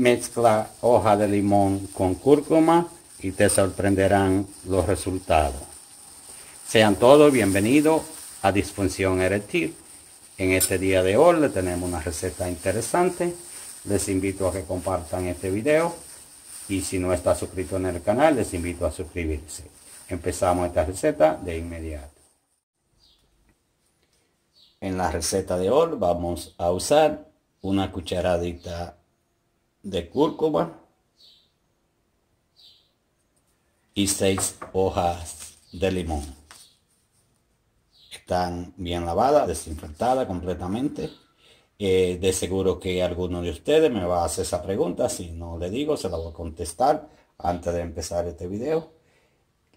Mezcla hoja de limón con cúrcuma y te sorprenderán los resultados. Sean todos bienvenidos a Disfunción Erectil. En este día de hoy le tenemos una receta interesante. Les invito a que compartan este video y si no está suscrito en el canal les invito a suscribirse. Empezamos esta receta de inmediato. En la receta de hoy vamos a usar una cucharadita de cúrcuma y seis hojas de limón. Están bien lavadas, desinfectadas completamente. Eh, de seguro que alguno de ustedes me va a hacer esa pregunta. Si no le digo, se la voy a contestar antes de empezar este video.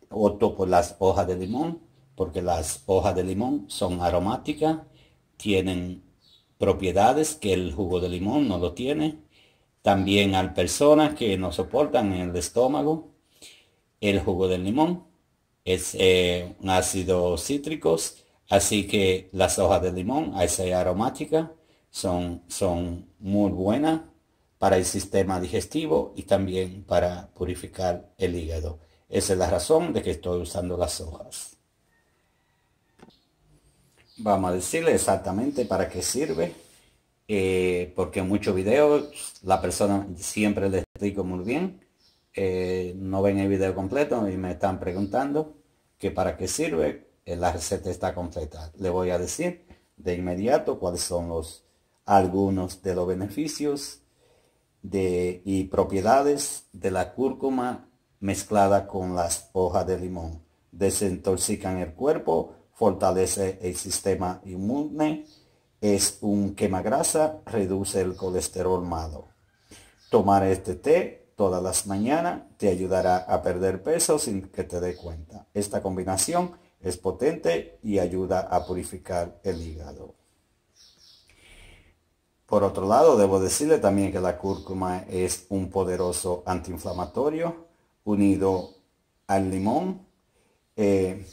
Otro por las hojas de limón, porque las hojas de limón son aromáticas, tienen propiedades que el jugo de limón no lo tiene también hay personas que no soportan el estómago, el jugo del limón, es eh, un ácido cítrico, así que las hojas de limón, a esa aromática, son, son muy buenas para el sistema digestivo y también para purificar el hígado. Esa es la razón de que estoy usando las hojas. Vamos a decirle exactamente para qué sirve eh, porque en muchos videos la persona siempre les explico muy bien, eh, no ven el video completo y me están preguntando que para qué sirve, eh, la receta está completa. Le voy a decir de inmediato cuáles son los algunos de los beneficios de, y propiedades de la cúrcuma mezclada con las hojas de limón. Desintoxican el cuerpo, fortalece el sistema inmune, es un grasa reduce el colesterol malo. Tomar este té todas las mañanas te ayudará a perder peso sin que te dé cuenta. Esta combinación es potente y ayuda a purificar el hígado. Por otro lado, debo decirle también que la cúrcuma es un poderoso antiinflamatorio unido al limón. Eh,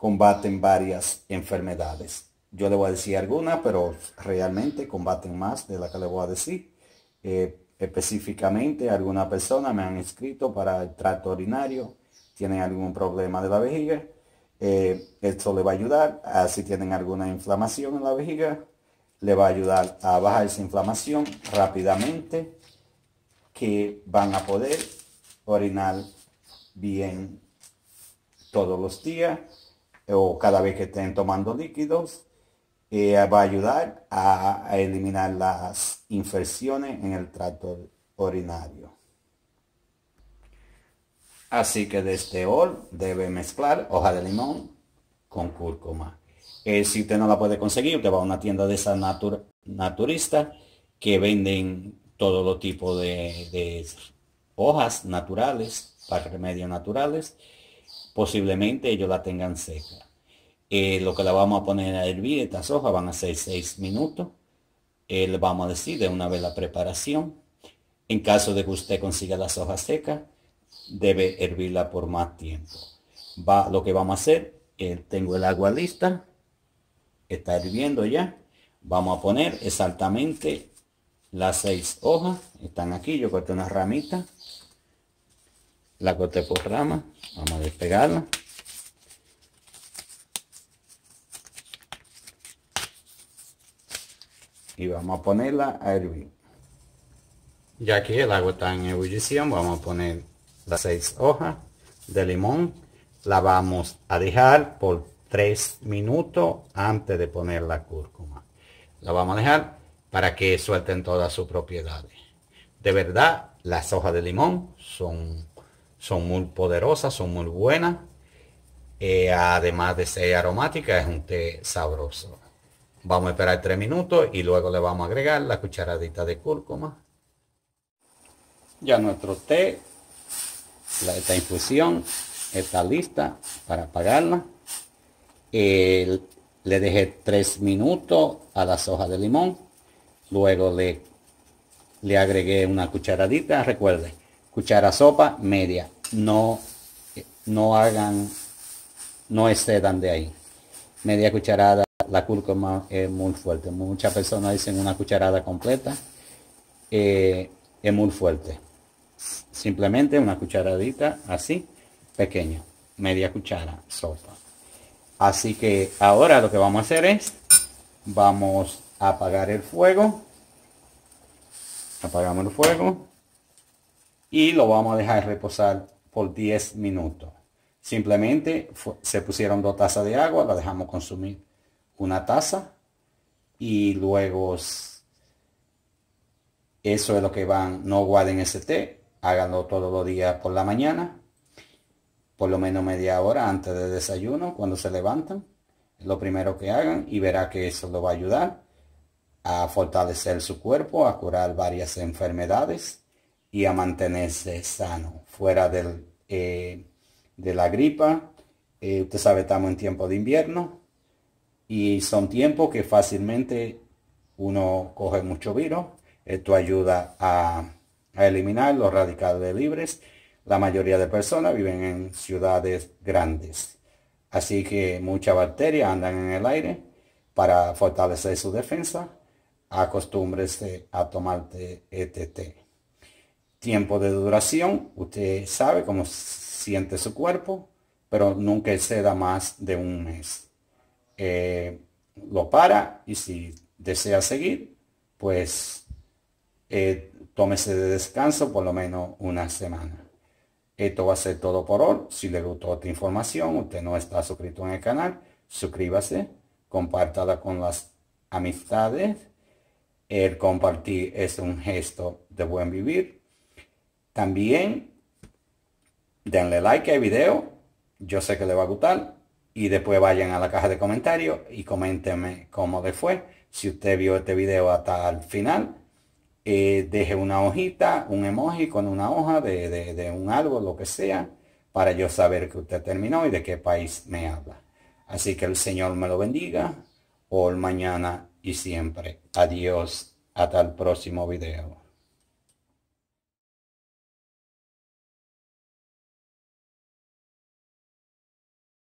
combaten varias enfermedades. Yo le voy a decir alguna, pero realmente combaten más de la que le voy a decir. Eh, específicamente, alguna persona me han escrito para el trato urinario, tienen algún problema de la vejiga. Eh, esto le va a ayudar a ah, si tienen alguna inflamación en la vejiga, le va a ayudar a bajar esa inflamación rápidamente, que van a poder orinar bien todos los días o cada vez que estén tomando líquidos, eh, va a ayudar a, eliminar las infecciones en el tracto urinario. Así que de este ol debe mezclar hoja de limón con cúrcuma. Eh, si usted no la puede conseguir, usted va a una tienda de esa natur naturistas que venden todo tipo de hojas naturales para remedios naturales posiblemente ellos la tengan seca. Eh, lo que la vamos a poner a hervir, estas hojas van a ser seis minutos. Eh, le vamos a decir de una vez la preparación. En caso de que usted consiga las hojas secas, debe hervirla por más tiempo. Va, lo que vamos a hacer, eh, tengo el agua lista, está hirviendo ya. Vamos a poner exactamente las seis hojas, están aquí, yo corté una ramitas la corté por rama vamos a despegarla y vamos a ponerla a hervir ya que el agua está en ebullición vamos a poner las seis hojas de limón la vamos a dejar por tres minutos antes de poner la cúrcuma la vamos a dejar para que suelten todas sus propiedades de verdad las hojas de limón son son muy poderosas, son muy buenas. Eh, además de ser aromática, es un té sabroso. Vamos a esperar tres minutos y luego le vamos a agregar la cucharadita de cúrcuma. Ya nuestro té, la, esta infusión está lista para apagarla. le dejé tres minutos a las hojas de limón. Luego le, le agregué una cucharadita, Recuerden cuchara sopa media. No, no hagan, no excedan de ahí. Media cucharada, la cúrcuma es muy fuerte. Muchas personas dicen una cucharada completa. Eh, es muy fuerte. Simplemente una cucharadita así, pequeña, media cuchara sopa. Así que ahora lo que vamos a hacer es, vamos a apagar el fuego. Apagamos el fuego y lo vamos a dejar reposar por 10 minutos. Simplemente se pusieron dos tazas de agua, la dejamos consumir una taza y luego eso es lo que van, no guarden ese té, háganlo todos los días por la mañana, por lo menos media hora antes del desayuno, cuando se levantan, lo primero que hagan y verá que eso lo va a ayudar a fortalecer su cuerpo, a curar varias enfermedades y a mantenerse sano, fuera del, eh, de la gripa. Eh, usted sabe, estamos en tiempo de invierno y son tiempos que fácilmente uno coge mucho virus. Esto ayuda a, eliminar los radicales libres. La mayoría de personas viven en ciudades grandes. Así que mucha bacteria andan en el aire para fortalecer su defensa. Acostúmbrese a tomarte este té. Tiempo de duración, usted sabe cómo siente su cuerpo, pero nunca exceda más de un mes. Eh, lo para y si desea seguir, pues eh, tómese de descanso por lo menos una semana. Esto va a ser todo por hoy. Si le gustó otra información, usted no está suscrito en el canal, suscríbase, compártala con las amistades. El compartir es un gesto de buen vivir también denle like al video, yo sé que le va a gustar. Y después vayan a la caja de comentarios y coméntenme cómo les fue. Si usted vio este video hasta el final, eh, deje una hojita, un emoji con una hoja de, de un árbol, lo que sea, para yo saber que usted terminó y de qué país me habla. Así que el Señor me lo bendiga, por mañana y siempre. Adiós, hasta el próximo video.